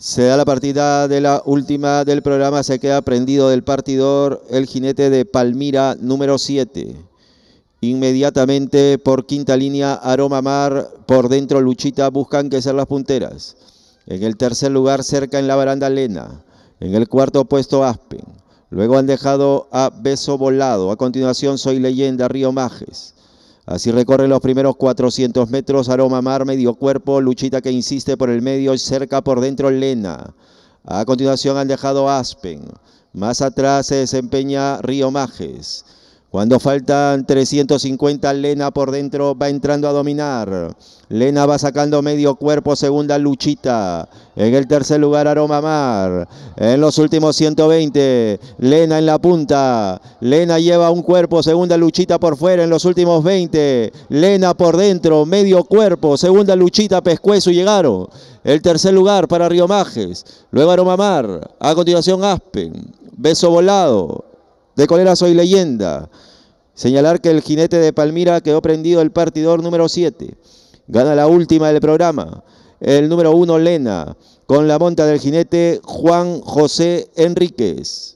Se da la partida de la última del programa, se queda prendido del partidor el jinete de Palmira número 7. Inmediatamente por quinta línea, Aroma Mar, por dentro Luchita, buscan que ser las punteras. En el tercer lugar, cerca en la baranda Lena. En el cuarto puesto, Aspen. Luego han dejado a Beso Volado. A continuación, Soy Leyenda, Río Majes. Así recorre los primeros 400 metros, Aroma Mar, medio cuerpo, Luchita que insiste por el medio, cerca por dentro Lena. A continuación han dejado Aspen. Más atrás se desempeña Río Majes. Cuando faltan 350, Lena por dentro va entrando a dominar. Lena va sacando medio cuerpo, segunda luchita. En el tercer lugar, Aromamar. En los últimos 120, Lena en la punta. Lena lleva un cuerpo, segunda luchita por fuera en los últimos 20. Lena por dentro, medio cuerpo, segunda luchita, pescuezo llegaron. El tercer lugar para Río Majes. Luego Aromamar. A continuación, Aspen. Beso volado. De Colera soy leyenda. Señalar que el jinete de Palmira quedó prendido el partidor número 7. Gana la última del programa. El número 1, Lena, con la monta del jinete Juan José Enríquez.